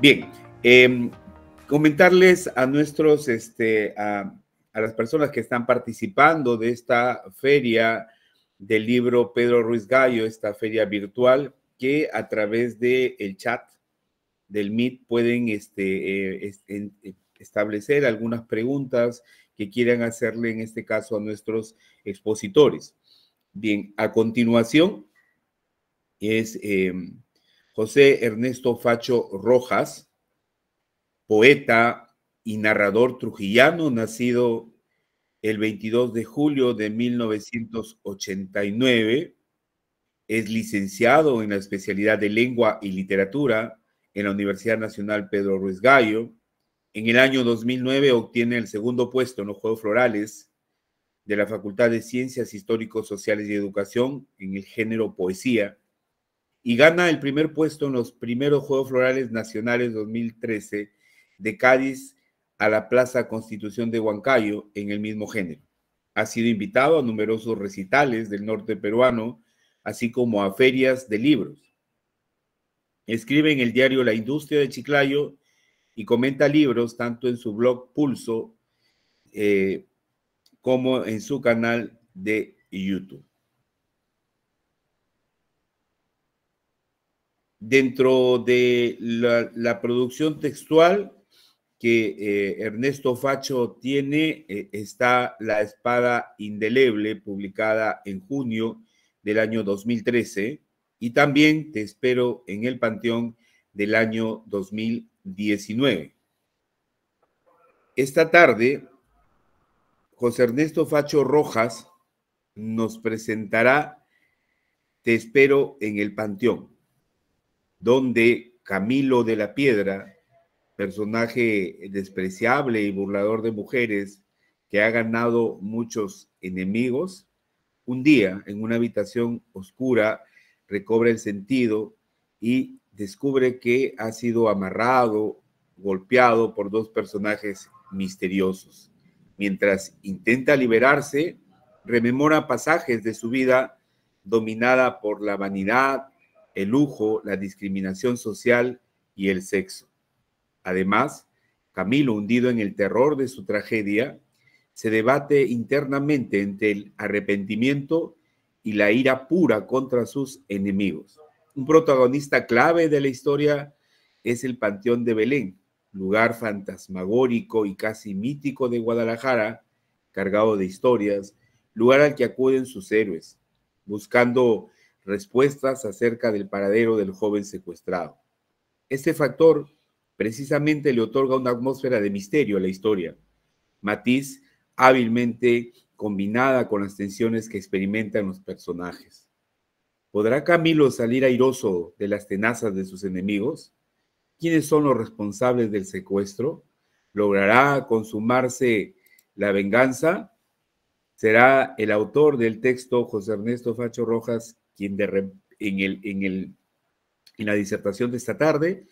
Bien, em, comentarles a nuestros, este, a, las personas que están participando de esta feria del libro Pedro Ruiz Gallo, esta feria virtual, que a través del chat del MIT pueden este, eh, eh, establecer algunas preguntas que quieran hacerle en este caso a nuestros expositores. Bien, a continuación es... Em, José Ernesto Facho Rojas, poeta y narrador trujillano, nacido el 22 de julio de 1989. Es licenciado en la especialidad de lengua y literatura en la Universidad Nacional Pedro Ruiz Gallo. En el año 2009 obtiene el segundo puesto en los Juegos Florales de la Facultad de Ciencias Históricos, Sociales y Educación en el género poesía y gana el primer puesto en los primeros Juegos Florales Nacionales 2013 de Cádiz a la Plaza Constitución de Huancayo en el mismo género. Ha sido invitado a numerosos recitales del norte peruano, así como a ferias de libros. Escribe en el diario La Industria de Chiclayo y comenta libros tanto en su blog Pulso eh, como en su canal de YouTube. dentro de la, producción textual que eh, Ernesto Facho tiene eh, está La Espada Indeleble, publicada en junio del año 2013, y también Te espero en el Panteón del año 2019. Esta tarde, José Ernesto Facho Rojas nos presentará Te espero en el Panteón donde Camilo de la Piedra, personaje despreciable y burlador de mujeres que ha ganado muchos enemigos, un día en una habitación oscura recobra el sentido y descubre que ha sido amarrado, golpeado por dos personajes misteriosos. Mientras intenta liberarse, rememora pasajes de su vida dominada por la vanidad, el lujo, la discriminación social y el sexo. Además, Camilo, hundido en el terror de su tragedia, se debate internamente entre el arrepentimiento y la ira pura contra sus enemigos. Un protagonista clave de la historia es el Panteón de Belén, lugar fantasmagórico y casi mítico de Guadalajara, cargado de historias, lugar al que acuden sus héroes, buscando respuestas acerca del paradero del joven secuestrado. Este factor precisamente le otorga una atmósfera de misterio a la historia, matiz hábilmente combinada con las tensiones que experimentan los personajes. ¿Podrá Camilo salir airoso de las tenazas de sus enemigos? ¿Quiénes son los responsables del secuestro? ¿Logrará consumarse la venganza? ¿Será el autor del texto José Ernesto Facho Rojas quien en, la disertación de esta tarde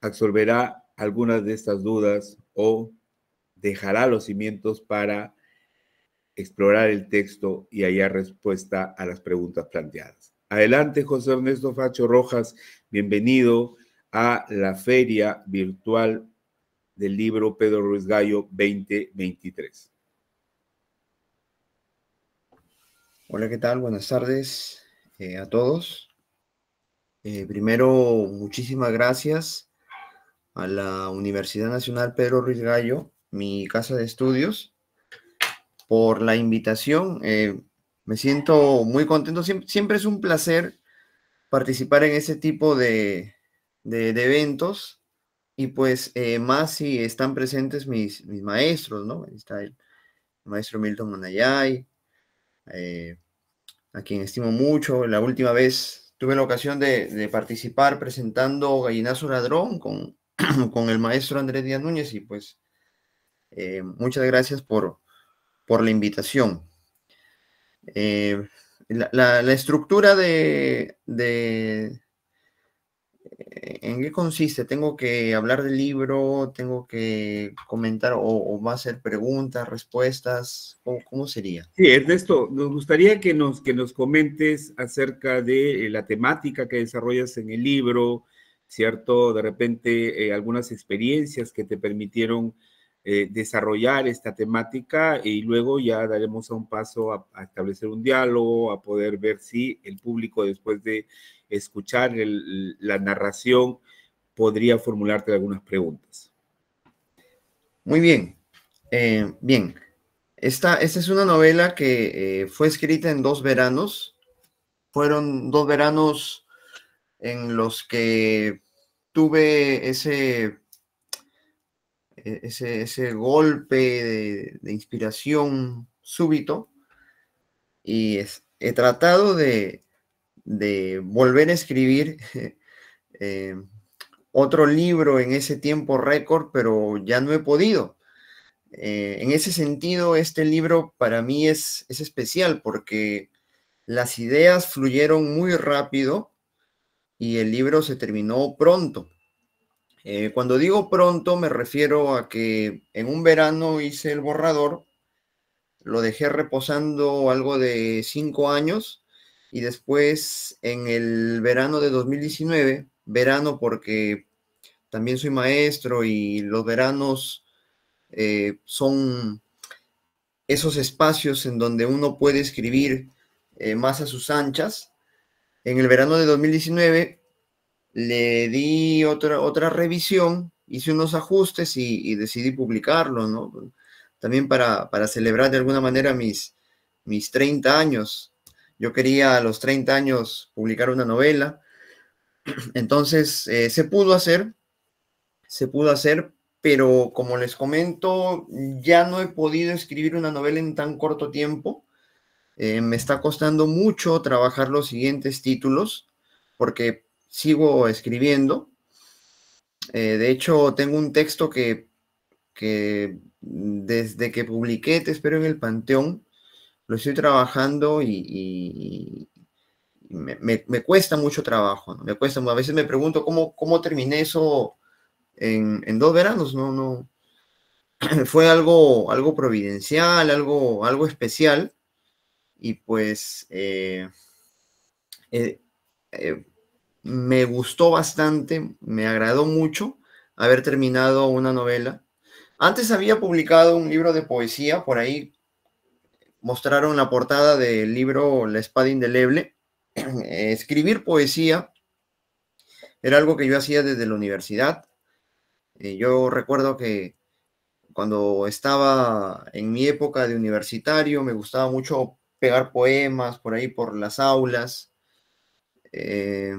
absorberá algunas de estas dudas o dejará los cimientos para explorar el texto y hallar respuesta a las preguntas planteadas. Adelante, José Ernesto Facho Rojas, bienvenido a la Feria Virtual del Libro Pedro Ruiz Gallo 2023. Hola, ¿qué tal? Buenas tardes. Eh, a todos. Eh, primero, muchísimas gracias a la Universidad Nacional Pedro Ruiz Gallo, mi casa de estudios, por la invitación. Eh, me siento muy contento. Siempre, es un placer participar en ese tipo de, eventos y pues más si están presentes mis, maestros, ¿no? está el maestro Milton Manayay, a quien estimo mucho. La última vez tuve la ocasión de, participar presentando Gallinazo Ladrón con, con el maestro Andrés Díaz Núñez y pues eh, muchas gracias por, la invitación. Eh, la, estructura de, ¿En qué consiste? ¿Tengo que hablar del libro? ¿Tengo que comentar o, va a ser preguntas, respuestas? ¿Cómo, ¿Cómo, sería? Sí, Ernesto, nos gustaría que nos, que nos comentes acerca de eh, la temática que desarrollas en el libro, ¿cierto? De repente, eh, algunas experiencias que te permitieron eh, desarrollar esta temática y luego ya daremos un paso a, establecer un diálogo, a poder ver si el público después de escuchar la narración podría formularte algunas preguntas. Muy bien, eh, bien. Esta, es una novela que eh, fue escrita en dos veranos. Fueron dos veranos en los que tuve ese e-, ese, ese golpe de, inspiración súbito y he tratado de, volver a escribir eh, otro libro en ese tiempo récord, pero ya no he podido. Eh, en ese sentido, este libro para mí es especial porque las ideas fluyeron muy rápido y el libro se terminó pronto. Eh, cuando digo pronto me refiero a que en un verano hice el borrador, lo dejé reposando algo de cinco años y después en el verano de 2019, verano porque también soy maestro y los veranos eh, son esos espacios en donde uno puede escribir eh, más a sus anchas. En el verano de 2019 le di otra, otra revisión, hice unos ajustes y, decidí publicarlo, ¿no? También para, celebrar de alguna manera mis, mis 30 años. Yo quería a los 30 años publicar una novela. Entonces, eh, se pudo hacer, se pudo hacer, pero como les comento, ya no he podido escribir una novela en tan corto tiempo. Eh, me está costando mucho trabajar los siguientes títulos, porque sigo escribiendo. Eh, de hecho, tengo un texto que, desde que publiqué Te espero en el Panteón, lo estoy trabajando y, me, cuesta mucho trabajo. Me cuesta, a veces me pregunto cómo, cómo terminé eso en, dos veranos. No, no. Fue algo, algo providencial, algo, algo especial. Y pues eh, eh, me gustó bastante, me agradó mucho haber terminado una novela. Antes había publicado un libro de poesía, por ahí mostraron la portada del libro La espada indeleble. Escribir poesía era algo que yo hacía desde la universidad. Eh, yo recuerdo que cuando estaba en mi época de universitario me gustaba mucho pegar poemas por ahí por las aulas. Eh,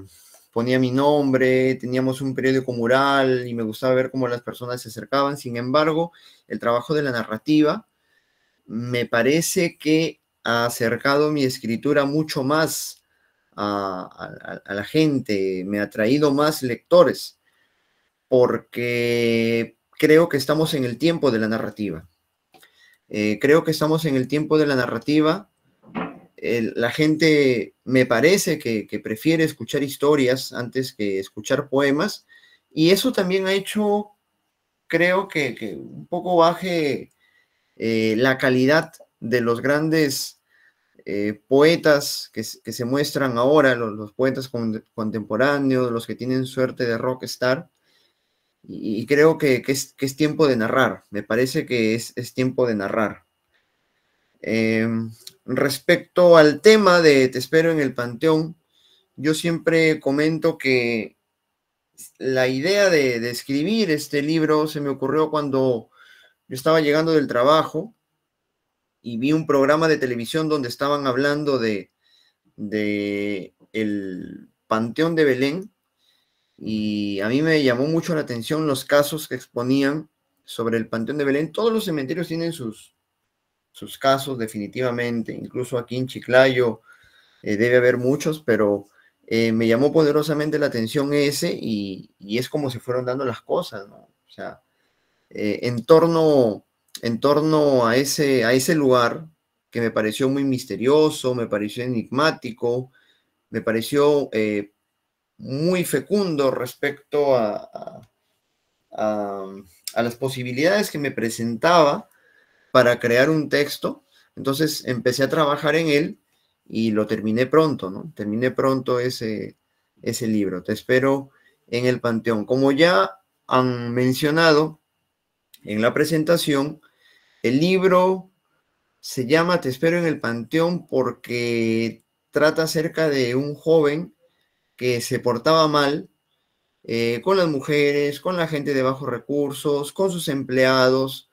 ponía mi nombre, teníamos un periódico mural y me gustaba ver cómo las personas se acercaban. Sin embargo, el trabajo de la narrativa me parece que ha acercado mi escritura mucho más a, la gente, me ha traído más lectores, porque creo que estamos en el tiempo de la narrativa. Eh, creo que estamos en el tiempo de la narrativa la gente me parece que, prefiere escuchar historias antes que escuchar poemas, y eso también ha hecho, creo que, un poco baje eh, la calidad de los grandes eh, poetas que, se muestran ahora, los, poetas contemporáneos, los que tienen suerte de rockstar, y, y creo que es, tiempo de narrar, me parece que es tiempo de narrar. Em, respecto al tema de Te espero en el Panteón, yo siempre comento que la idea de, escribir este libro se me ocurrió cuando yo estaba llegando del trabajo y vi un programa de televisión donde estaban hablando de el Panteón de Belén y a mí me llamó mucho la atención los casos que exponían sobre el Panteón de Belén. Todos los cementerios tienen sus, sus casos definitivamente, incluso aquí en Chiclayo eh, debe haber muchos, pero eh, me llamó poderosamente la atención ese y, es como se fueron dando las cosas, ¿no? O sea, eh, en, torno, en torno a ese, a ese lugar que me pareció muy misterioso, me pareció enigmático, me pareció muy fecundo respecto a las posibilidades que me presentaba para crear un texto. Entonces empecé a trabajar en él y lo terminé pronto, ¿no? Terminé pronto ese, ese libro. Te espero en el Panteón. Como ya han mencionado en la presentación, el libro se llama Te espero en el Panteón porque trata acerca de un joven que se portaba mal eh, con las mujeres, con la gente de bajos recursos, con sus empleados,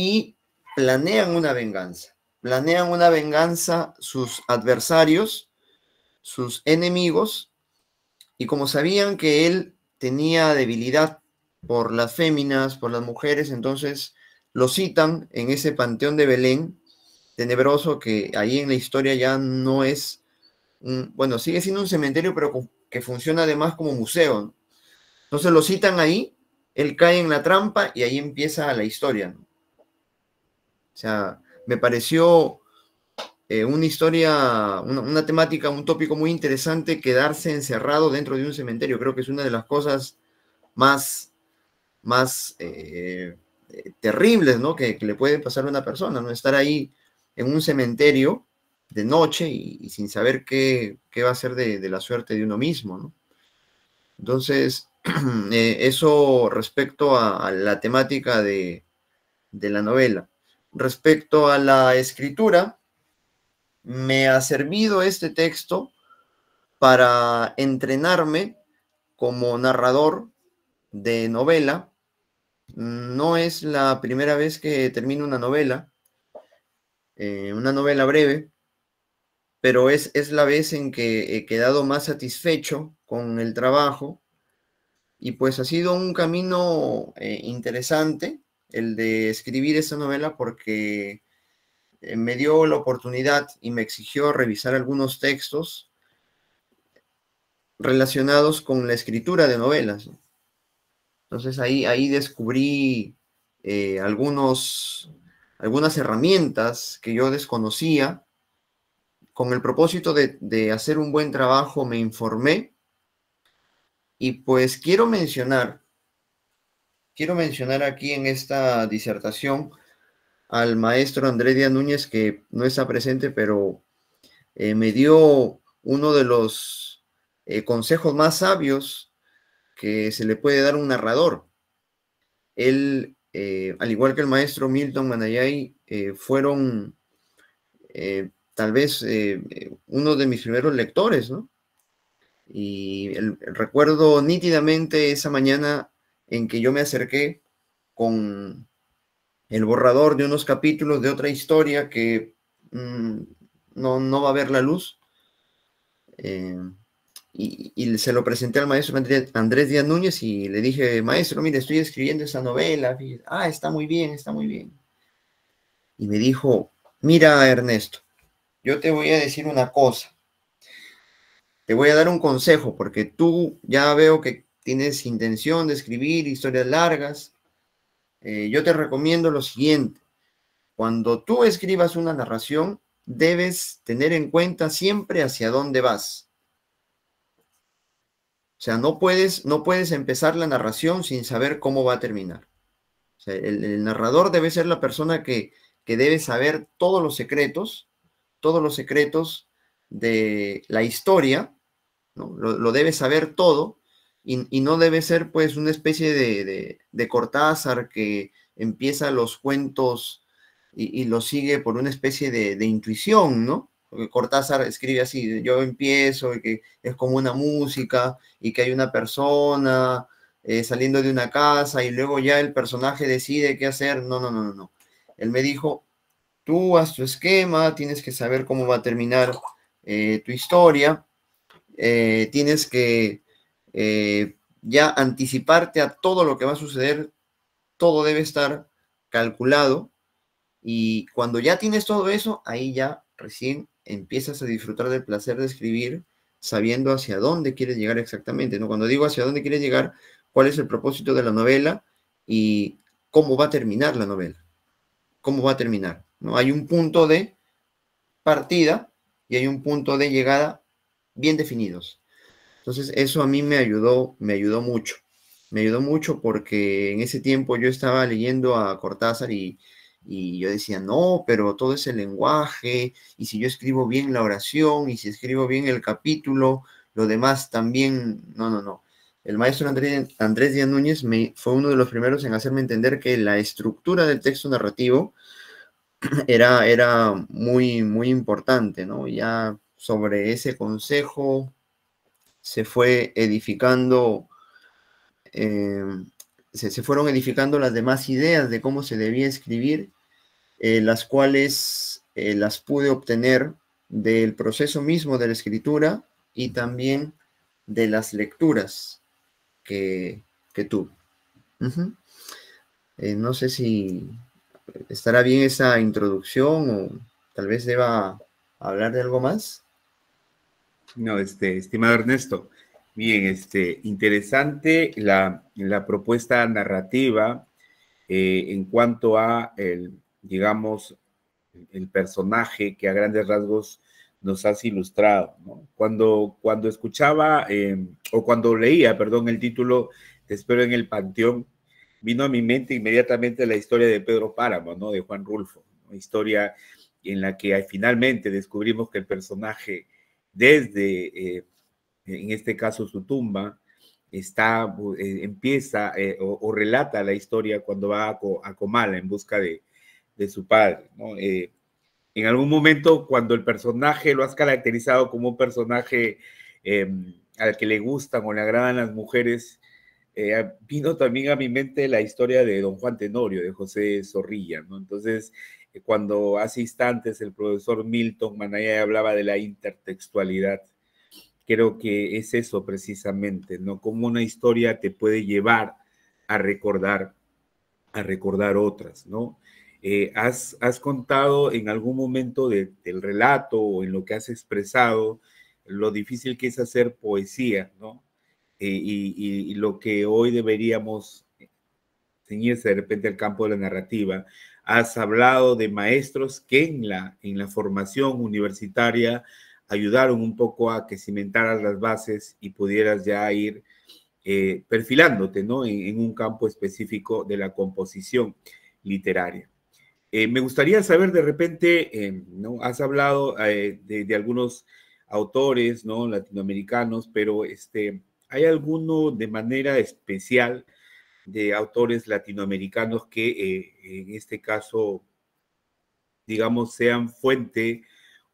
y planean una venganza. Planean una venganza sus adversarios, sus enemigos, y como sabían que él tenía debilidad por las féminas, por las mujeres, entonces lo citan en ese panteón de Belén, tenebroso, que ahí en la historia ya no es, bueno, sigue siendo un cementerio, pero que funciona además como museo. Entonces lo citan ahí, él cae en la trampa y ahí empieza la historia. O sea, me pareció eh, una historia, una, temática, un tópico muy interesante, quedarse encerrado dentro de un cementerio. Creo que es una de las cosas más, más eh, eh, terribles, Que, le puede pasar a una persona, ¿no? Estar ahí en un cementerio de noche y, sin saber qué, va a ser de, la suerte de uno mismo, Entonces, eso respecto a, la temática de la novela respecto a la escritura, me ha servido este texto para entrenarme como narrador de novela. No es la primera vez que termino una novela, eh, una novela breve, pero es, es la vez en que he quedado más satisfecho con el trabajo y pues ha sido un camino eh, interesante el de escribir esa novela porque eh, me dio la oportunidad y me exigió revisar algunos textos relacionados con la escritura de novelas. Entonces ahí, ahí descubrí eh, algunos, algunas herramientas que yo desconocía. Con el propósito de, de hacer un buen trabajo me informé. Y pues quiero mencionar Quiero mencionar aquí en esta disertación al maestro Andrés Díaz Núñez, que no está presente, pero eh, me dio uno de los eh, consejos más sabios que se le puede dar a un narrador. Él, eh, al igual que el maestro Milton Manayay, fueron tal vez uno de mis primeros lectores, ¿no? Y recuerdo nítidamente esa mañana en que yo me acerqué con el borrador de unos capítulos de otra historia que mm, no, va a ver la luz. Eh, y, se lo presenté al maestro Andrés Díaz Núñez y le dije, maestro, mire, estoy escribiendo esa novela. ah, está muy bien, está muy bien. Y me dijo, mira, Ernesto, yo te voy a decir una cosa. Te voy a dar un consejo porque tú ya veo que tienes intención de escribir historias largas, eh, yo te recomiendo lo siguiente. Cuando tú escribas una narración, debes tener en cuenta siempre hacia dónde vas. O sea, no puedes, no puedes empezar la narración sin saber cómo va a terminar. el, narrador debe ser la persona que, debe saber todos los secretos, todos los secretos de la historia, lo, lo debe saber todo y, no debe ser pues una especie de, Cortázar que empieza los cuentos y, y los sigue por una especie de, intuición, ¿no? Porque Cortázar escribe así, yo empiezo y que es como una música y que hay una persona eh, saliendo de una casa y luego ya el personaje decide qué hacer. No, no, no, no, no. Él me dijo, tú haz tu esquema, tienes que saber cómo va a terminar eh, tu historia, eh, tienes que eh, ya anticiparte a todo lo que va a suceder, todo debe estar calculado y cuando ya tienes todo eso, ahí ya recién empiezas a disfrutar del placer de escribir sabiendo hacia dónde quieres llegar exactamente, ¿no? Cuando digo hacia dónde quieres llegar, cuál es el propósito de la novela y cómo va a terminar la novela, cómo va a terminar, ¿no? Hay un punto de partida y hay un punto de llegada bien definidos. Entonces, eso a mí me ayudó, me ayudó mucho. Me ayudó mucho porque en ese tiempo yo estaba leyendo a Cortázar y, yo decía, no, pero todo ese lenguaje, y si yo escribo bien la oración, y si escribo bien el capítulo, lo demás también, no, no, no. El maestro Andrés, Andrés Díaz Núñez me, fue uno de los primeros en hacerme entender que la estructura del texto narrativo era, era muy, muy importante, ¿no? Ya sobre ese consejo se fue edificando, eh, se, fueron edificando las demás ideas de cómo se debía escribir, eh, las cuales eh, las pude obtener del proceso mismo de la escritura y también de las lecturas que, que tuve. no sé si estará bien esa introducción o tal vez deba hablar de algo más. No, este, estimado Ernesto, bien, este, interesante la, propuesta narrativa eh, en cuanto a, el, digamos, el personaje que a grandes rasgos nos has ilustrado. Cuando, cuando escuchaba, em, o cuando leía, perdón, el título Te espero en el Panteón, vino a mi mente inmediatamente la historia de Pedro Páramo, ¿no? de Juan Rulfo, una historia en la que finalmente descubrimos que el personaje desde, eh, en este caso, su tumba, está, eh, empieza eh, o, relata la historia cuando va a, Comala en busca de, de su padre. en algún momento, cuando el personaje lo has caracterizado como un personaje em, al que le gustan o le agradan las mujeres, vino también a mi mente la historia de don Juan Tenorio, de José Zorrilla, ¿no? Entonces, cuando hace instantes el profesor Milton Manaya hablaba de la intertextualidad. Creo que es eso precisamente, ¿no? Cómo una historia te puede llevar a recordar, a recordar otras, ¿no? Eh, has, contado en algún momento del relato o en lo que has expresado lo difícil que es hacer poesía, ¿no? Eh, y, lo que hoy deberíamos ceñirse de repente al campo de la narrativa has hablado de maestros que en la, en la formación universitaria ayudaron un poco a que cimentaras las bases y pudieras ya ir eh, perfilándote ¿no? En, un campo específico de la composición literaria. Eh, me gustaría saber de repente, eh, ¿no? has hablado de, algunos autores ¿no? latinoamericanos, pero este, ¿hay alguno de manera especial? de autores latinoamericanos que eh, en este caso, digamos, sean fuente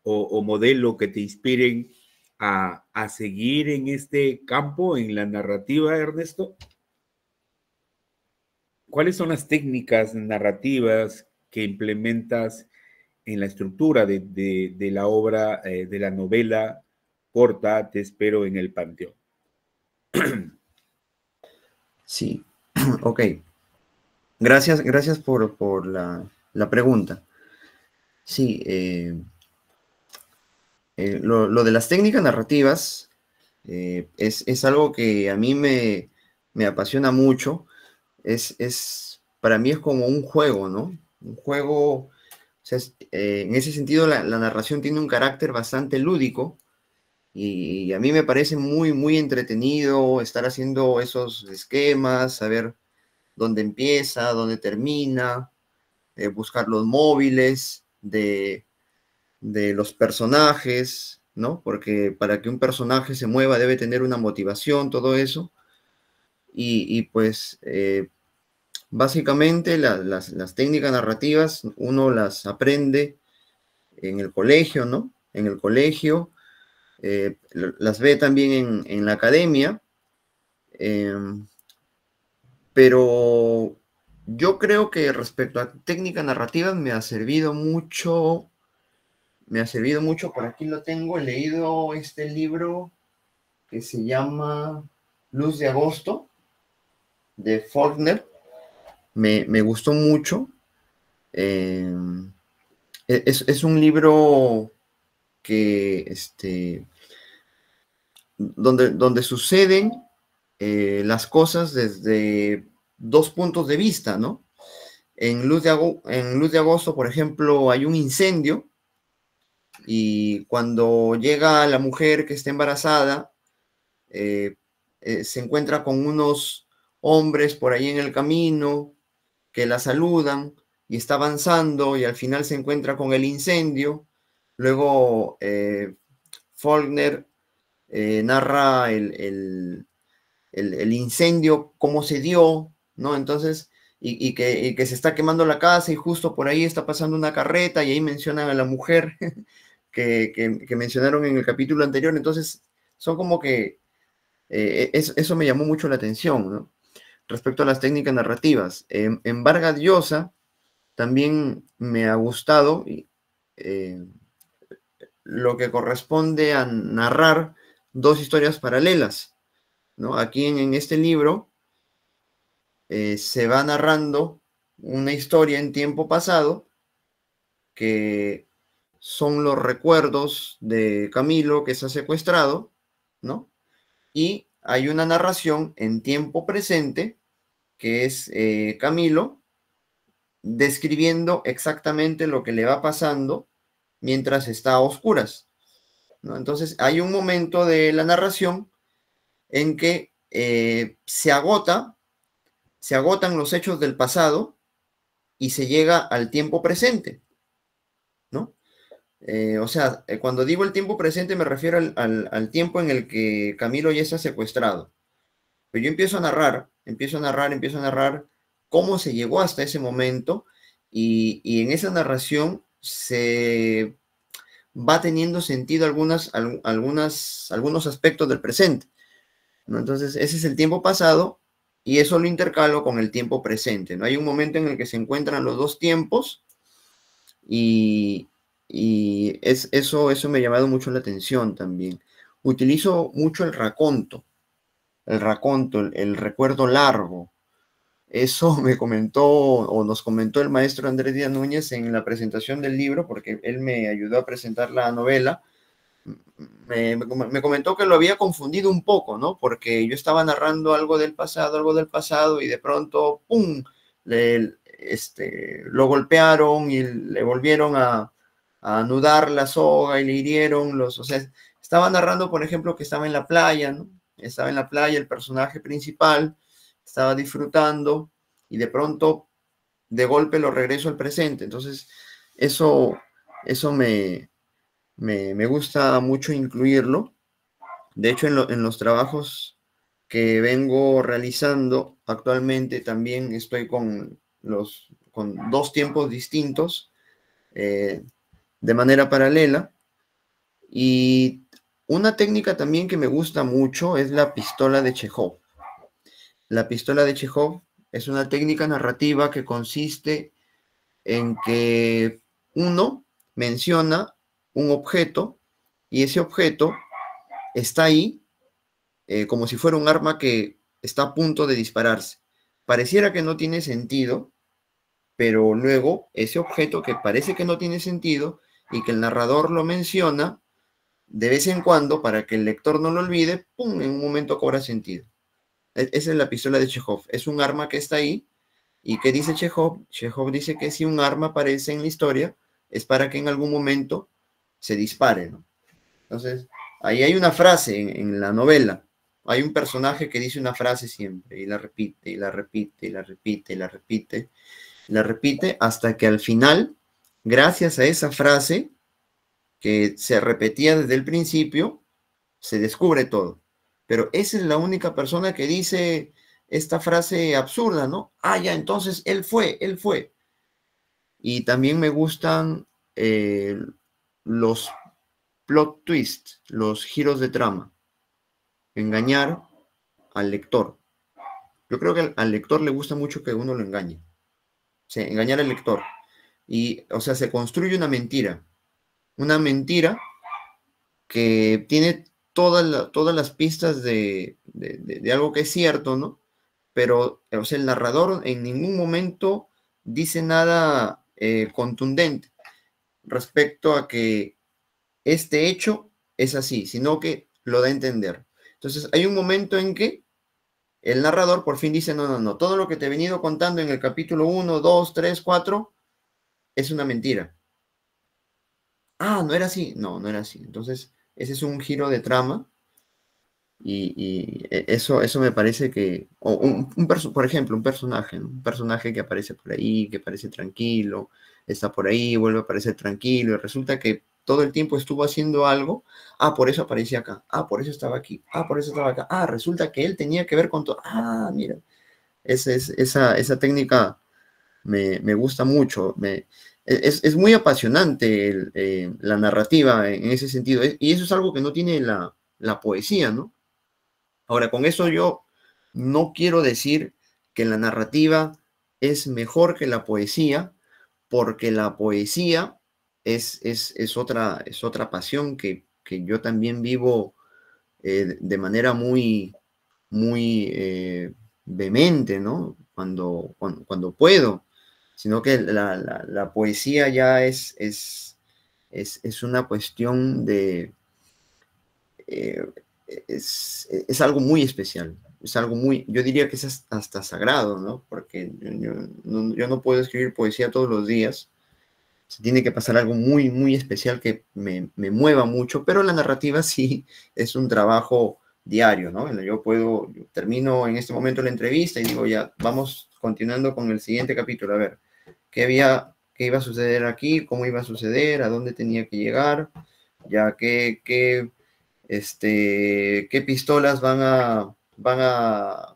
o, modelo que te inspiren a, seguir en este campo, en la narrativa, Ernesto? ¿Cuáles son las técnicas narrativas que implementas en la estructura de, la obra, eh, de la novela corta Te espero en el panteón? Sí, ok. Gracias, gracias por, la, pregunta. Sí, eh, eh, lo, de las técnicas narrativas eh, es, algo que a mí me, apasiona mucho. Es, para mí es como un juego, ¿no? Un juego, en ese sentido la narración tiene un carácter bastante lúdico y, a mí me parece muy, muy entretenido estar haciendo esos esquemas, saber dónde empieza, dónde termina, eh, buscar los móviles de, los personajes, ¿no? Porque para que un personaje se mueva debe tener una motivación, todo eso. Y, pues eh, básicamente las, las, técnicas narrativas uno las aprende en el colegio, ¿no? En el colegio eh, las ve también en, la academia, em, pero yo creo que respecto a técnica narrativa me ha servido mucho, me ha servido mucho, por aquí lo tengo, he leído este libro que se llama Luz de Agosto, de Faulkner, me, gustó mucho. Em, e, es, es, un libro que, este, donde, donde suceden eh, las cosas desde dos puntos de vista, ¿no? En Luz, de Agosto, en Luz de Agosto, por ejemplo, hay un incendio y cuando llega la mujer que está embarazada, eh, eh, se encuentra con unos hombres por ahí en el camino que la saludan y está avanzando y al final se encuentra con el incendio Luego, eh, Faulkner eh, narra el, incendio, cómo se dio, ¿no? Entonces, y, que, se está quemando la casa y justo por ahí está pasando una carreta y ahí mencionan a la mujer que, mencionaron en el capítulo anterior. Entonces, son como que eh, eso me llamó mucho la atención, ¿no? Respecto a las técnicas narrativas. en Vargas Llosa también me ha gustado lo que corresponde a narrar dos historias paralelas. ¿no? Aquí en, este libro eh, se va narrando una historia en tiempo pasado que son los recuerdos de Camilo que se ha secuestrado, ¿no? Y hay una narración en tiempo presente que es eh, Camilo describiendo exactamente lo que le va pasando mientras está a oscuras. Entonces hay un momento de la narración en que eh, se agota, se agotan los hechos del pasado y se llega al tiempo presente. ¿no? Eh, o sea, eh, cuando digo el tiempo presente me refiero al, tiempo en el que Camilo ya está secuestrado. Pero yo empiezo a narrar, empiezo a narrar, empiezo a narrar cómo se llegó hasta ese momento y, y en esa narración se va teniendo sentido algunas, algunas, algunos aspectos del presente. Entonces, ese es el tiempo pasado y eso lo intercalo con el tiempo presente. ¿no? Hay un momento en el que se encuentran los dos tiempos y, es, eso, eso me ha llamado mucho la atención también. Utilizo mucho el raconto, el raconto, el recuerdo largo, eso me comentó o nos comentó el maestro Andrés Díaz Núñez en la presentación del libro, porque él me ayudó a presentar la novela. Me, comentó que lo había confundido un poco, ¿no? Porque yo estaba narrando algo del pasado, algo del pasado, y de pronto, ¡pum! Le, este, lo golpearon y le volvieron a, anudar la soga y le hirieron los... O sea, estaba narrando, por ejemplo, que estaba en la playa, ¿no? Estaba en la playa el personaje principal estaba disfrutando y de pronto, de golpe, lo regreso al presente. Entonces, eso, eso me, me, me gusta mucho incluirlo. De hecho, en, los trabajos que vengo realizando actualmente, también estoy con, los, con dos tiempos distintos eh, de manera paralela. Y una técnica también que me gusta mucho es la pistola de Chekhov. La pistola de Chekhov es una técnica narrativa que consiste en que uno menciona un objeto y ese objeto está ahí eh, como si fuera un arma que está a punto de dispararse. Pareciera que no tiene sentido, pero luego ese objeto que parece que no tiene sentido y que el narrador lo menciona de vez en cuando para que el lector no lo olvide, ¡pum!, en un momento cobra sentido. E-, esa es la pistola de Chekhov. Es un arma que está ahí. ¿Y qué dice Chekhov? Chekhov dice que si un arma aparece en la historia, es para que en algún momento se dispare. Entonces, ahí hay una frase en, la novela. Hay un personaje que dice una frase siempre y la repite, y la repite, y la repite, y la repite, y la repite hasta que al final, gracias a esa frase que se repetía desde el principio, se descubre todo. Pero esa es la única persona que dice esta frase absurda, ¿no? Ah, ya, entonces él fue, él fue. Y también me gustan eh, los plot twists, los giros de trama. Engañar al lector. Yo creo que al, lector le gusta mucho que uno lo engañe. O sea, engañar al lector. Y, o sea, se construye una mentira. Una mentira que tiene todas, las pistas de, algo que es cierto, ¿no? Pero o sea, el narrador en ningún momento dice nada eh, contundente respecto a que este hecho es así, sino que lo da a entender. Entonces hay un momento en que el narrador por fin dice, no, no, no, todo lo que te he venido contando en el capítulo 1, 2, 3, 4 es una mentira. Ah, no era así. No, no era así. Entonces, ese es un giro de trama. Y, e, eso, eso me parece que, un, por ejemplo, un personaje, un personaje que aparece por ahí, que parece tranquilo, está por ahí, vuelve a aparecer tranquilo, y resulta que todo el tiempo estuvo haciendo algo, ah, por eso aparecía acá, ah, por eso estaba aquí, ah, por eso estaba acá, ah, resulta que él tenía que ver con todo, ah, mira, esa, esa, esa técnica me, me, gusta mucho, me, es, muy apasionante eh, la narrativa en ese sentido, eh, y eso es algo que no tiene la, la poesía, ¿no? Ahora, con eso yo no quiero decir que la narrativa es mejor que la poesía, porque la poesía es, es, otra, es otra pasión que, yo también vivo eh, de manera muy, muy eh, vehemente, ¿no? cuando, puedo sino que la, poesía ya es, es, una cuestión de... Eh, es, algo muy especial, es algo muy, yo diría que es hasta sagrado, ¿no? Porque yo, no, puedo escribir poesía todos los días, Se tiene que pasar algo muy, muy especial que me, me mueva mucho, pero la narrativa sí es un trabajo diario, ¿no? Yo puedo, termino en este momento la entrevista y digo, ya, vamos continuando con el siguiente capítulo, a ver, ¿qué, había, qué iba a suceder aquí? ¿Cómo iba a suceder? ¿A dónde tenía que llegar? ¿Ya qué, qué, este, qué pistolas van a, van a,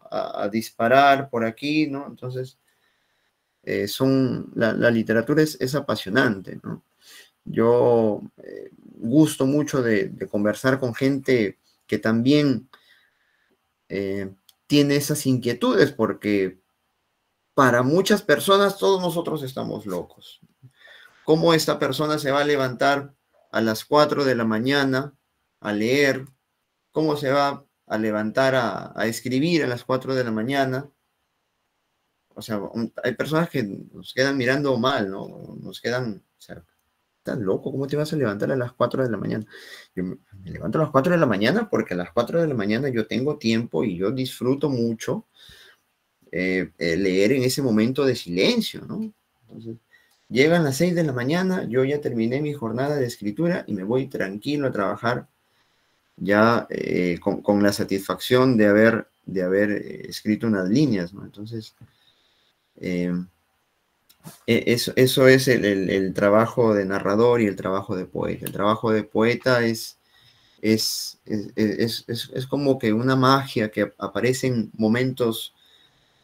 disparar por aquí, ¿no? Entonces, eh, son, la, literatura es, apasionante, ¿no? Yo eh, gusto mucho de conversar con gente que también eh, tiene esas inquietudes, porque para muchas personas todos nosotros estamos locos. ¿Cómo esta persona se va a levantar a las 4 de la mañana a leer? ¿Cómo se va a levantar a, escribir a las 4 de la mañana? O sea, hay personas que nos quedan mirando mal, ¿no? Nos quedan, o loco, ¿cómo te vas a levantar a las 4 de la mañana? Yo me levanto a las 4 de la mañana porque a las 4 de la mañana yo tengo tiempo y yo disfruto mucho eh, eh, leer en ese momento de silencio, ¿no? Entonces, llegan las 6 de la mañana, yo ya terminé mi jornada de escritura y me voy tranquilo a trabajar ya eh, con, con, la satisfacción de haber, de haber escrito unas líneas, ¿no? Entonces, eh, e, eso, eso es el, trabajo de narrador y el trabajo de poeta. El trabajo de poeta es, es, es, como que una magia que aparece en momentos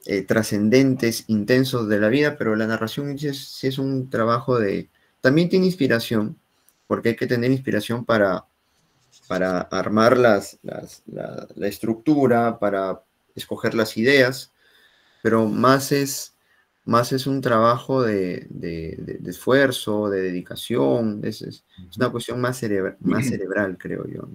eh, trascendentes, intensos de la vida, pero la narración es, es un trabajo de... También tiene inspiración, porque hay que tener inspiración para, para armar las, las, la estructura, para escoger las ideas, pero más es más es un trabajo de, esfuerzo, de dedicación, es, una cuestión más, más cerebral, creo yo.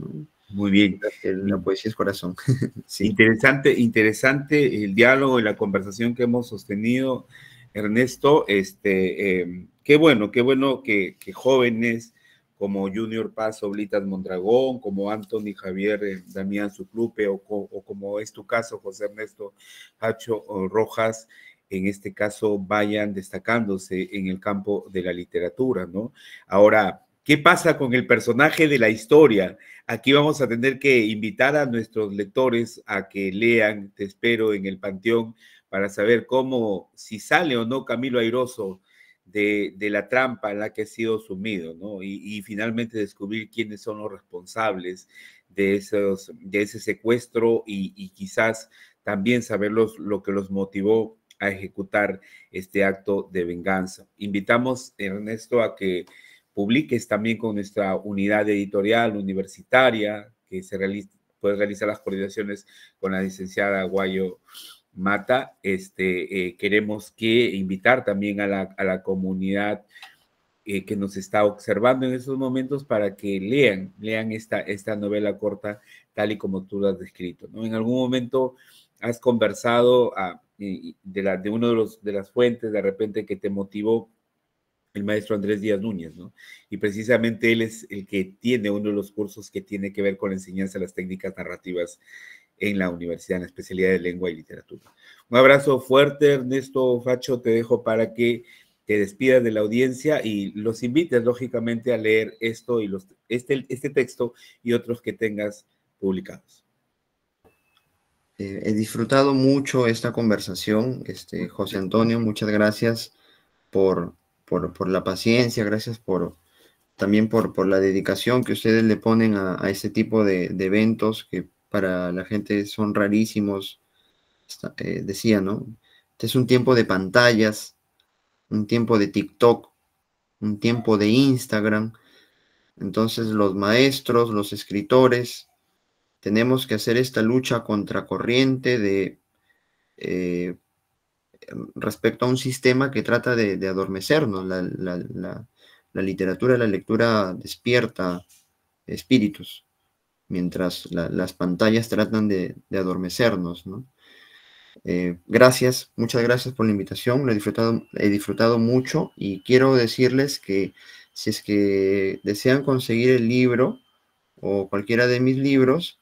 Muy bien. La, poesía es corazón. Interesante, interesante el diálogo y la conversación que hemos sostenido, Ernesto. Este, em, qué bueno, qué bueno que, que jóvenes como Junior Paz Oblitas Mondragón, como Anthony Javier eh, Damián Suclupe, o, como es tu caso, José Ernesto Hacho Rojas, en este caso vayan destacándose en el campo de la literatura, ¿no? Ahora, ¿qué pasa con el personaje de la historia? Aquí vamos a tener que invitar a nuestros lectores a que lean Te espero en el Panteón para saber cómo, si sale o no Camilo Airoso de, la trampa en la que ha sido sumido, ¿no? Y, finalmente descubrir quiénes son los responsables de, esos, de ese secuestro y, quizás también saber lo que los motivó a ejecutar este acto de venganza. Invitamos, Ernesto, a que publiques también con nuestra unidad editorial universitaria, que se realiza, puede realizar las coordinaciones con la licenciada Guayo Mata. Este, eh, queremos que invitar también a la, a la comunidad eh, que nos está observando en estos momentos para que lean, lean esta, esta novela corta tal y como tú la has descrito. ¿no? En algún momento has conversado, ah, de, la, de uno de, los, de las fuentes de repente que te motivó el maestro Andrés Díaz Núñez, ¿no? Y precisamente él es el que tiene uno de los cursos que tiene que ver con la enseñanza de las técnicas narrativas en la universidad, en la especialidad de lengua y literatura. Un abrazo fuerte, Ernesto Facho, te dejo para que te despidas de la audiencia y los invites, lógicamente, a leer esto y los, este, este texto y otros que tengas publicados. Eh, he disfrutado mucho esta conversación, este, José Antonio, muchas gracias por, por, la paciencia, gracias por también por, la dedicación que ustedes le ponen a, este tipo de, eventos que para la gente son rarísimos. Eh, decía, ¿no? Este es un tiempo de pantallas, un tiempo de TikTok, un tiempo de Instagram. Entonces los maestros, los escritores, tenemos que hacer esta lucha contracorriente de, eh, respecto a un sistema que trata de, adormecernos. La, literatura, la lectura despierta espíritus, mientras las pantallas tratan de, adormecernos. Eh, gracias, muchas gracias por la invitación, he disfrutado, he disfrutado mucho y quiero decirles que si es que desean conseguir el libro o cualquiera de mis libros,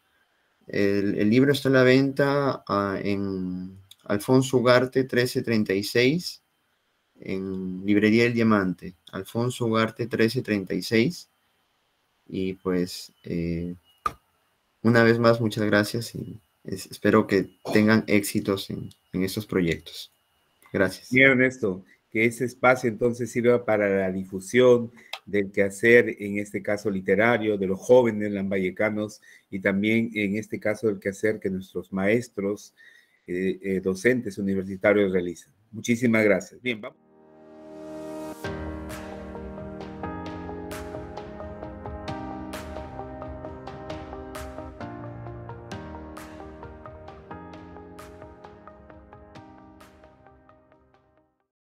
el, libro está en la venta ah, en Alfonso Ugarte 1336, en Librería del Diamante. Alfonso Ugarte 1336. Y pues, eh, una vez más, muchas gracias y espero que tengan éxitos en, en estos proyectos. Gracias. Bien, Ernesto, que ese espacio entonces sirva para la difusión del quehacer, en este caso literario, de los jóvenes lambayecanos y también en este caso del quehacer que nuestros maestros, eh, eh, docentes universitarios realizan. Muchísimas gracias. Bien, vamos.